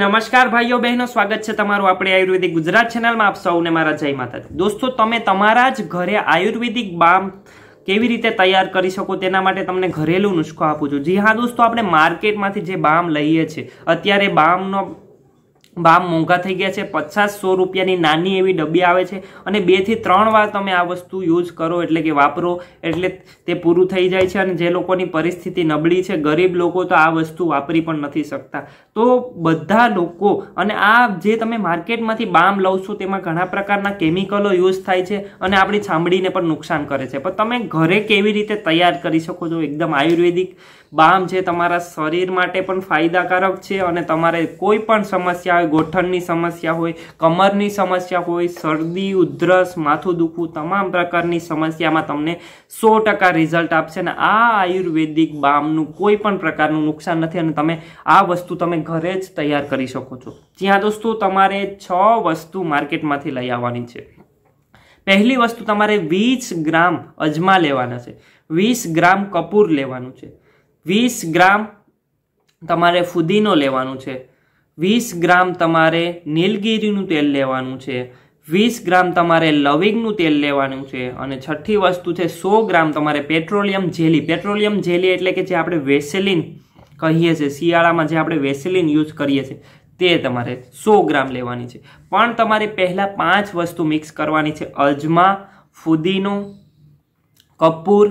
નમસ્કાર ભાઈઓ બહેનો સ્વાગત છે તમારું આપણે આયુર્વેદિક ગુજરાત ચેનલમાં આપ સૌને મારા જય માતાજી દોસ્તો તમે તમારા જ ઘરે આયુર્વેદિક બામ કેવી રીતે તૈયાર કરી શકો તેના માટે તમને ઘરેલું નુસ્ખો આપું છું જી હા દોસ્તો આપણે માર્કેટમાંથી જે બામ લઈએ છીએ અત્યારે બામનો ભાવ મોંઘા થઈ ગયા છે પચાસ સો રૂપિયાની નાની એવી ડબ્બી આવે છે અને બેથી ત્રણ વાર તમે આ વસ્તુ યુઝ કરો એટલે કે વાપરો એટલે તે પૂરું થઈ જાય છે અને જે લોકોની પરિસ્થિતિ નબળી છે ગરીબ લોકો તો આ વસ્તુ વાપરી પણ નથી શકતા તો બધા લોકો અને આ જે તમે માર્કેટમાંથી બામ લવ છો તેમાં ઘણા પ્રકારના કેમિકલો યુઝ થાય છે અને આપણી ચામડીને પણ નુકસાન કરે છે પણ તમે ઘરે કેવી રીતે તૈયાર કરી શકો છો એકદમ આયુર્વેદિક બામ છે તમારા શરીર માટે પણ ફાયદાકારક છે અને તમારે કોઈ પણ સમસ્યા હોય ગોઠણની સમસ્યા હોય કમરની સમસ્યા હોય શરદી ઉધરસ માથું દુખવું તમામ પ્રકારની સમસ્યામાં તમને સો ટકા રિઝલ્ટ આપશે અને આ આયુર્વેદિક બામનું કોઈ પણ પ્રકારનું નુકસાન નથી અને તમે આ વસ્તુ તમે ઘરે જ તૈયાર કરી શકો છો જ્યાં દોસ્તો તમારે છ વસ્તુ માર્કેટમાંથી લઈ આવવાની છે પહેલી વસ્તુ તમારે વીસ ગ્રામ અજમા લેવાના છે વીસ ગ્રામ કપૂર લેવાનું છે વીસ ગ્રામ તમારે ફુદીનો લેવાનું છે વીસ ગ્રામ તમારે નીલગીરીનું તેલ લેવાનું છે વીસ ગ્રામ તમારે લવિંગનું તેલ લેવાનું છે અને છઠ્ઠી વસ્તુ છે સો ગ્રામ તમારે પેટ્રોલિયમ જેલી પેટ્રોલિયમ જેલી એટલે કે જે આપણે વેસેલિન કહીએ છીએ શિયાળામાં જે આપણે વેસેલિન યુઝ કરીએ છીએ તે તમારે સો ગ્રામ લેવાની છે પણ તમારે પહેલાં પાંચ વસ્તુ મિક્સ કરવાની છે અજમા ફુદીનો કપૂર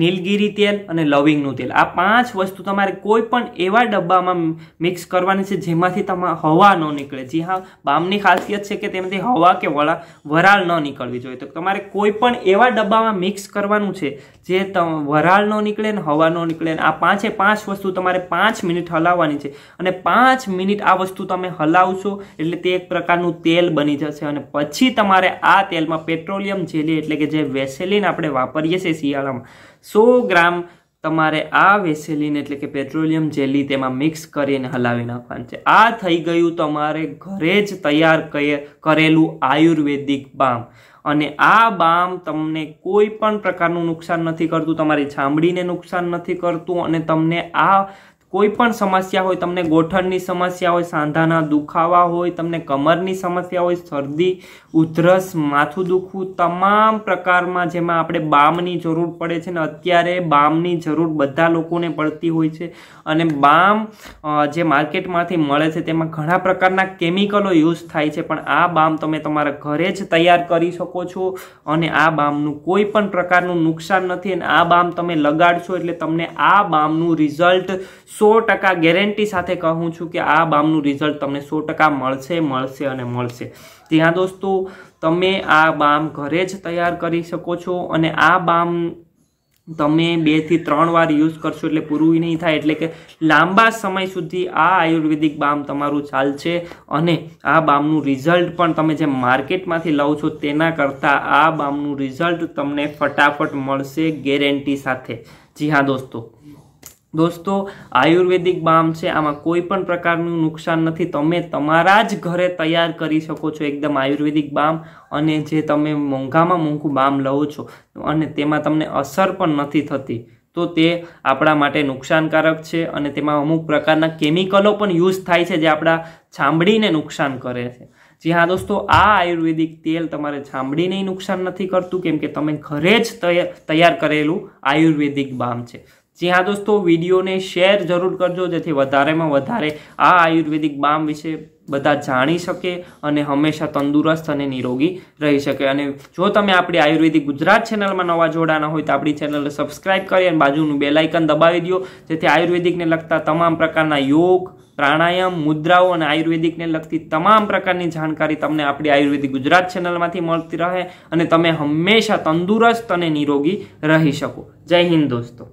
નીલગીરી તેલ અને લવિંગનું તેલ આ પાંચ વસ્તુ તમારે કોઈ પણ એવા ડબ્બામાં મિક્સ કરવાની છે જેમાંથી તમારે હવા ન નીકળે જી હા બામની ખાસિયત છે કે તેમાંથી હવા કે વળા વરાળ ન નીકળવી જોઈએ તો તમારે કોઈ પણ એવા ડબ્બામાં મિક્સ કરવાનું છે જે વરાળ ન નીકળે ને હવા ન નીકળે ને આ પાંચે પાંચ વસ્તુ તમારે પાંચ મિનિટ હલાવવાની છે અને પાંચ મિનિટ આ વસ્તુ તમે હલાવશો એટલે તે એક પ્રકારનું તેલ બની જશે અને પછી તમારે આ તેલમાં પેટ્રોલિયમ જેલી એટલે કે જે વેસેલિન આપણે વાપરીએ છીએ શિયાળામાં સો ગ્રામ તમારે આ વેસેલીન એટલે કે પેટ્રોલિયમ જેલી તેમાં મિક્સ કરીને હલાવી નાખવાનું છે આ થઈ ગયું તમારે ઘરે જ તૈયાર કરેલું આયુર્વેદિક બામ અને આ બામ તમને કોઈ પણ પ્રકારનું નુકસાન નથી કરતું તમારી ચામડીને નુકસાન નથી કરતું અને તમને આ કોઈ પણ સમસ્યા હોય તમને ગોઠણની સમસ્યા હોય સાંધાના દુખાવા હોય તમને કમરની સમસ્યા હોય શરદી ઉધરસ માથું દુખવું તમામ પ્રકારમાં જેમાં આપણે બામની જરૂર પડે છે ને અત્યારે બામની જરૂર બધા લોકોને પડતી હોય છે અને બામ જે માર્કેટમાંથી મળે છે તેમાં ઘણા પ્રકારના કેમિકલો યુઝ થાય છે પણ આ બામ તમે તમારા ઘરે જ તૈયાર કરી શકો છો અને આ બામનું કોઈ પણ પ્રકારનું નુકસાન નથી અને આ બામ તમે લગાડશો એટલે તમને આ બામનું રિઝલ્ટ સો ટકા ગેરંટી સાથે કહું છું કે આ બામનું રિઝલ્ટ તમને સો ટકા મળશે મળશે અને મળશે ત્યાં દોસ્તો તમે આ બામ ઘરે જ તૈયાર કરી શકો છો અને આ બામ તમે બે થી ત્રણ વાર યુઝ કરશો એટલે પૂરું નહીં થાય એટલે કે લાંબા સમય સુધી આ આયુર્વેદિક બામ તમારું ચાલશે અને આ બામનું રિઝલ્ટ પણ તમે જે માર્કેટમાંથી લઉં છો તેના કરતાં આ બામનું રિઝલ્ટ તમને ફટાફટ મળશે ગેરંટી સાથે જી હા દોસ્તો દોસ્તો આયુર્વેદિક બામ છે આમાં કોઈ પણ પ્રકારનું નુકસાન નથી તમે તમારા જ ઘરે તૈયાર કરી શકો છો એકદમ આયુર્વેદિક બામ અને જે તમે મોંઘામાં મોંઘું બામ લો છો અને તેમાં તમને અસર પણ નથી થતી તો તે આપણા માટે નુકસાનકારક છે અને તેમાં અમુક પ્રકારના કેમિકલો પણ યુઝ થાય છે જે આપણા ચામડીને નુકસાન કરે છે જી હા દોસ્તો આ આયુર્વેદિક તેલ તમારે ચામડીને નુકસાન નથી કરતું કેમ કે તમે ઘરે જ તૈયાર કરેલું આયુર્વેદિક બામ છે જી હા દોસ્તો વિડીયોને શેર જરૂર કરજો જેથી વધારેમાં વધારે આ આયુર્વેદિક બામ વિશે બધા જાણી શકે અને હંમેશા તંદુરસ્ત અને નિરોગી રહી શકે અને જો તમે આપણી આયુર્વેદિક ગુજરાત ચેનલમાં નવા જોડાના હોય તો આપણી ચેનલને સબસ્ક્રાઇબ કરી અને બાજુનું બેલાઇકન દબાવી દો જેથી આયુર્વેદિકને લગતા તમામ પ્રકારના યોગ પ્રાણાયામ મુદ્રાઓ અને આયુર્વેદિકને લગતી તમામ પ્રકારની જાણકારી તમને આપણી આયુર્વેદિક ગુજરાત ચેનલમાંથી મળતી રહે અને તમે હંમેશા તંદુરસ્ત અને નિરોગી રહી શકો જય હિન્દ દોસ્તો